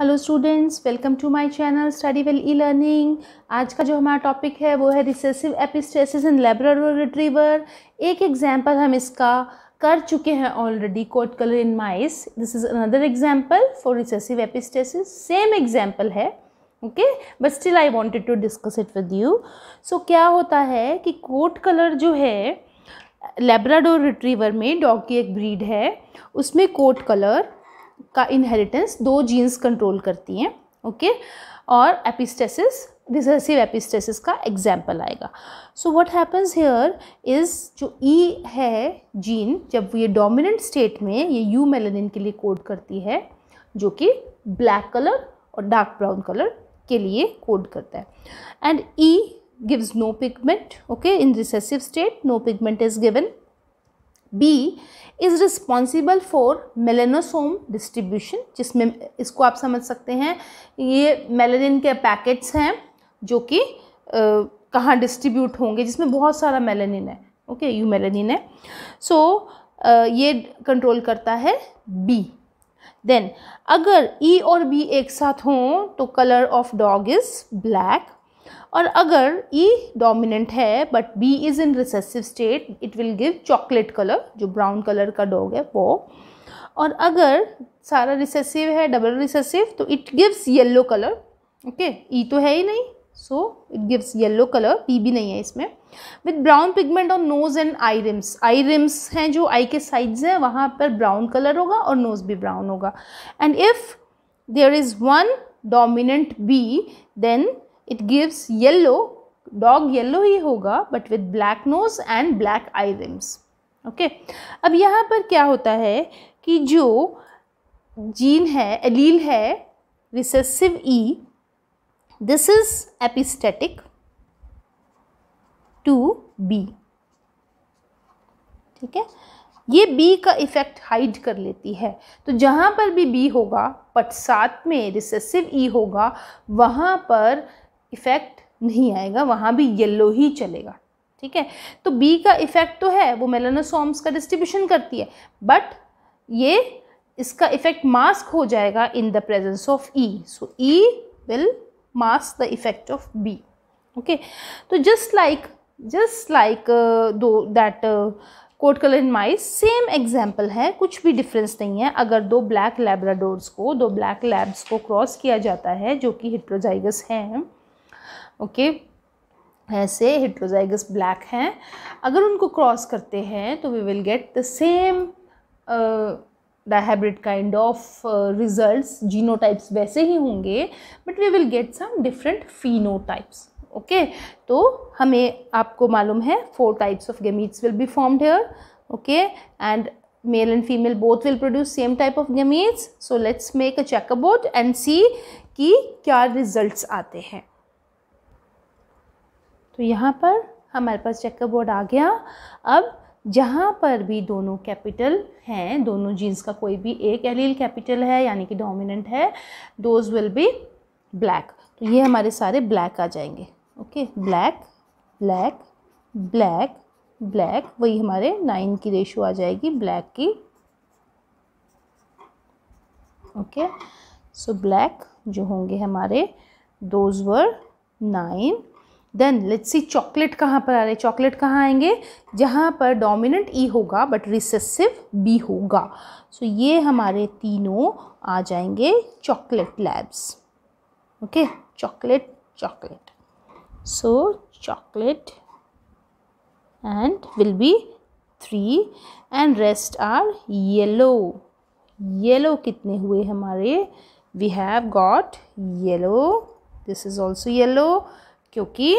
Hello students welcome to my channel study well e learning आज का जो हमारा टॉपिक है वो है recessive epistasis in Labrador retriever एक एग्जांपल हम इसका कर चुके हैं already coat colour in mice this is another example for recessive epistasis same example है okay but still I wanted to discuss it with you so क्या होता है कि कोट कलर जो है लेबराडोर रिट्रीवर में डॉग की एक ब्रीड है उसमें कोट कलर का इनहेरिटेंस दो जीन्स कंट्रोल करती हैं ओके और एपिस्टेसिस रिजर्सिव एपिस्टेसिस का एग्जाम्पल आएगा so what happens here is जो ई e है जीन जब ये डोमिनेंट स्टेट में ये यू मेलानिन के लिए कोड करती है जो कि ब्लैक कलर और डार्क ब्राउन कलर के लिए कोड करता है and E gives no pigment okay in recessive state no pigment is given B is responsible for melanosome distribution जिसमें इसको आप समझ सकते हैं ये melanin के पैकेट्स हैं जो कि कहाँ डिस्ट्रीब्यूट होंगे जिसमें बहुत सारा melanin है ओके यू मेलेनिन है सो so, ये कंट्रोल करता है बी देन अगर ई e और बी एक साथ हों तो colour of dog is black और अगर E डोमिनेंट है but B is in recessive state it will give chocolate colour जो ब्राउन कलर का डॉग है वो और अगर सारा रिसेसिव है डबल रिसेसिव तो it gives yellow colour okay E तो है ही नहीं so it gives yellow colour B भी नहीं है इसमें with brown pigment on nose and eye rims eye RIMS हैं जो आई के साइड्स हैं वहाँ पर ब्राउन कलर होगा और नोज भी ब्राउन होगा and if there is one dominant B then it gives yellow dog yellow ही होगा but with black nose and black eye rims okay अब यहाँ पर क्या होता है कि जो जीन है एलील है recessive E this is epistatic to B ठीक है ये बी का इफेक्ट हाइड कर लेती है तो जहाँ पर भी बी होगा बट साथ में रिसेसिव ई e होगा वहाँ पर इफ़ेक्ट नहीं आएगा वहाँ भी येल्लो ही चलेगा ठीक है तो बी का इफ़ेक्ट तो है वो मेलानोसोम्स का डिस्ट्रीब्यूशन करती है बट ये इसका इफ़ेक्ट मास्क हो जाएगा in the presence of E so E will mask the effect of B okay तो जस्ट लाइक जस्ट लाइक दो that coat colour in mice same example है कुछ भी डिफरेंस नहीं है अगर दो ब्लैक लेब्राडोर्स को दो ब्लैक लैब्स को क्रॉस किया जाता है जो कि हिट्रोजाइगस हैं ओके ऐसे हिट्रोजाइगस ब्लैक हैं अगर उनको क्रॉस करते हैं तो we will get the same hybrid kind of results genotypes वैसे ही होंगे but we will get some different phenotypes okay तो हमें आपको मालूम है four types of gametes will be formed here okay and male and female both will produce same type of gametes so let's make a checkerboard and see कि क्या result आते हैं तो यहाँ पर हमारे पास चेकर बोर्ड आ गया अब जहाँ पर भी दोनों कैपिटल हैं दोनों जीन्स का कोई भी एक एलील कैपिटल है यानी कि डोमिनेंट है दोज विल बी ब्लैक तो ये हमारे सारे ब्लैक आ जाएंगे okay black black black black वही हमारे नाइन की रेशो आ जाएगी ब्लैक की ओके सो ब्लैक जो होंगे हमारे those were nine then let's see chocolate कहाँ पर आ रहे चॉकलेट कहाँ आएंगे जहाँ पर डोमिनेंट ई e होगा बट रिसेसिव बी होगा सो so, ये हमारे तीनों आ जाएंगे chocolate labs okay chocolate chocolate so chocolate and will be three and rest are yellow yellow कितने हुए हमारे we have got yellow this is also yellow क्योंकि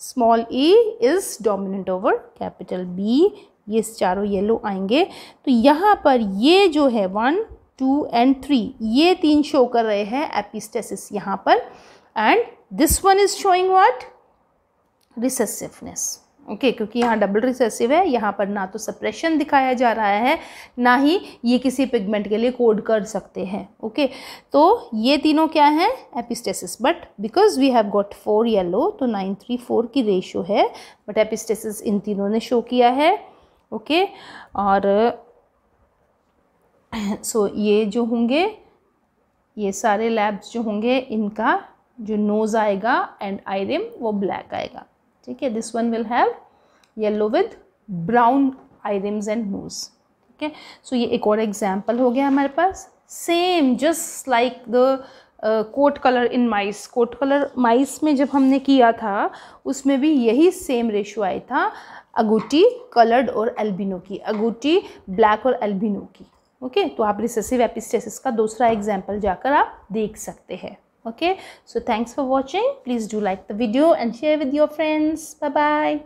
small E is dominant over capital B ये चारों yellow आएंगे तो यहाँ पर ये जो है वन टू एंड थ्री ये तीन शो कर रहे हैं एपिस्टेसिस यहाँ पर and this one is showing what recessiveness okay okay, क्योंकि यहाँ डबल रिसेसिव है यहाँ पर ना तो सप्रेशन दिखाया जा रहा है ना ही ये किसी पिगमेंट के लिए कोड कर सकते हैं ओके okay, तो ये तीनों क्या हैं epistasis but because we have got four yellow तो नाइन थ्री फोर की रेशियो है बट एपिस्टेसिस इन तीनों ने शो किया है ओके okay, और सो so, ये जो होंगे ये सारे लैब्स जो होंगे इनका जो नोज़ आएगा एंड आयरिम वो ब्लैक आएगा ठीक है this one will have yellow with brown eye rims and nose ठीक है सो ये एक और एग्जाम्पल हो गया हमारे पास same just like the coat colour in mice coat colour mice में जब हमने किया था उसमें भी यही सेम रेशो आया था अगूटी कलर्ड और एल्बिनो की अगूटी ब्लैक और एल्बिनो की ओके okay? तो आप रिसेसिव एपिस्टेसिस का दूसरा एग्जाम्पल जाकर आप देख सकते हैं okay so thanks for watching please do like the video and share with your friends bye bye